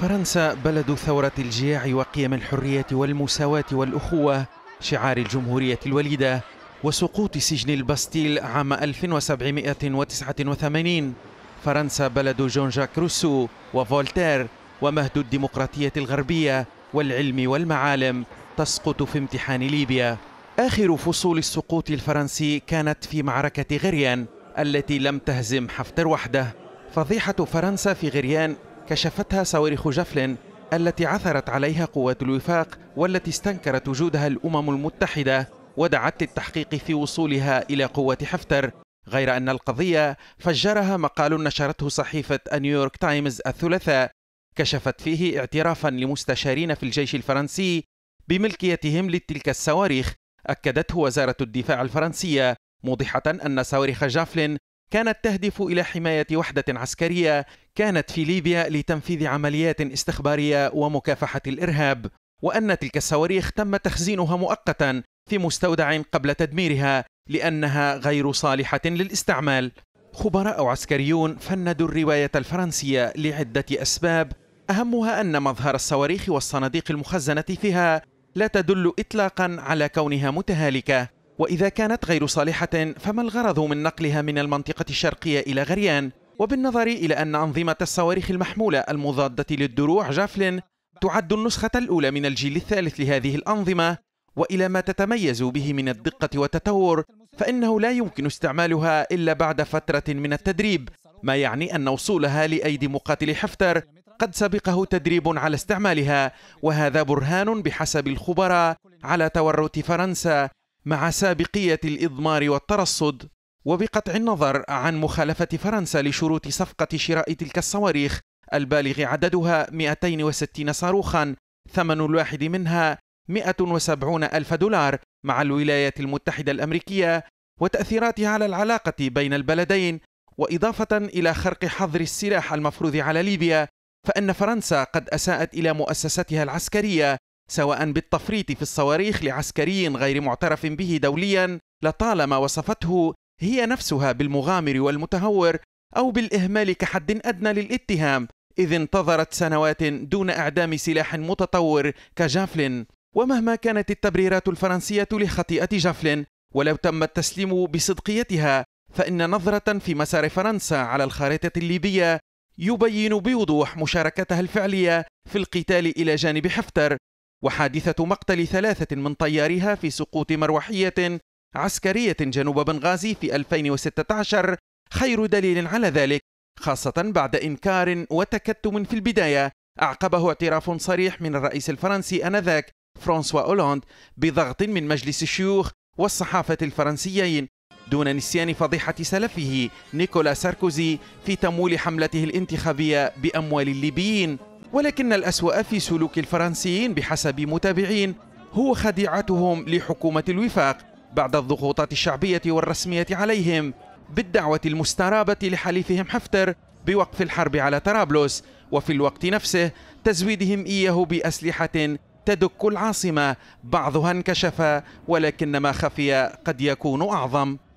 فرنسا بلد ثورة الجياع وقيم الحرية والمساواة والأخوة شعار الجمهورية الوليدة وسقوط سجن الباستيل عام 1789 فرنسا بلد جون جاك روسو وفولتير ومهد الديمقراطية الغربية والعلم والمعالم تسقط في امتحان ليبيا آخر فصول السقوط الفرنسي كانت في معركة غريان التي لم تهزم حفتر وحده فضيحة فرنسا في غريان كشفتها صواريخ جفل التي عثرت عليها قوات الوفاق والتي استنكرت وجودها الأمم المتحدة ودعت للتحقيق في وصولها إلى قوة حفتر غير أن القضية فجرها مقال نشرته صحيفة نيويورك تايمز الثلاثاء كشفت فيه اعترافا لمستشارين في الجيش الفرنسي بملكيتهم لتلك الصواريخ أكدته وزارة الدفاع الفرنسية موضحة أن صواريخ جافلين كانت تهدف إلى حماية وحدة عسكرية كانت في ليبيا لتنفيذ عمليات استخبارية ومكافحة الإرهاب وأن تلك الصواريخ تم تخزينها مؤقتا في مستودع قبل تدميرها لأنها غير صالحة للاستعمال خبراء عسكريون فندوا الرواية الفرنسية لعدة أسباب أهمها أن مظهر الصواريخ والصناديق المخزنة فيها لا تدل إطلاقا على كونها متهالكة وإذا كانت غير صالحة فما الغرض من نقلها من المنطقة الشرقية إلى غريان وبالنظر إلى أن أنظمة الصواريخ المحمولة المضادة للدروع جافلين تعد النسخة الأولى من الجيل الثالث لهذه الأنظمة وإلى ما تتميز به من الدقة والتطور فإنه لا يمكن استعمالها إلا بعد فترة من التدريب ما يعني أن وصولها لأيدي مقاتل حفتر قد سبقه تدريب على استعمالها وهذا برهان بحسب الخبراء على تورط فرنسا مع سابقية الإضمار والترصد وبقطع النظر عن مخالفة فرنسا لشروط صفقة شراء تلك الصواريخ البالغ عددها 260 صاروخا ثمن الواحد منها 170 ألف دولار مع الولايات المتحدة الأمريكية وتأثيراتها على العلاقة بين البلدين وإضافة إلى خرق حظر السلاح المفروض على ليبيا فإن فرنسا قد أساءت إلى مؤسستها العسكرية سواء بالتفريط في الصواريخ لعسكري غير معترف به دوليا لطالما وصفته هي نفسها بالمغامر والمتهور او بالاهمال كحد ادنى للاتهام اذ انتظرت سنوات دون اعدام سلاح متطور كجافلن ومهما كانت التبريرات الفرنسيه لخطيئه جافلن ولو تم التسليم بصدقيتها فان نظره في مسار فرنسا على الخارطه الليبيه يبين بوضوح مشاركتها الفعليه في القتال الى جانب حفتر وحادثة مقتل ثلاثة من طيارها في سقوط مروحية عسكرية جنوب بنغازي في 2016 خير دليل على ذلك خاصة بعد إنكار وتكتم في البداية أعقبه اعتراف صريح من الرئيس الفرنسي آنذاك فرانسوا أولاند بضغط من مجلس الشيوخ والصحافة الفرنسيين دون نسيان فضيحة سلفه نيكولا ساركوزي في تمويل حملته الانتخابية بأموال الليبيين ولكن الأسوأ في سلوك الفرنسيين بحسب متابعين هو خديعتهم لحكومة الوفاق بعد الضغوطات الشعبية والرسمية عليهم بالدعوة المسترابة لحليفهم حفتر بوقف الحرب على طرابلس وفي الوقت نفسه تزويدهم إياه بأسلحة تدك العاصمة بعضها انكشف ولكن ما خفي قد يكون أعظم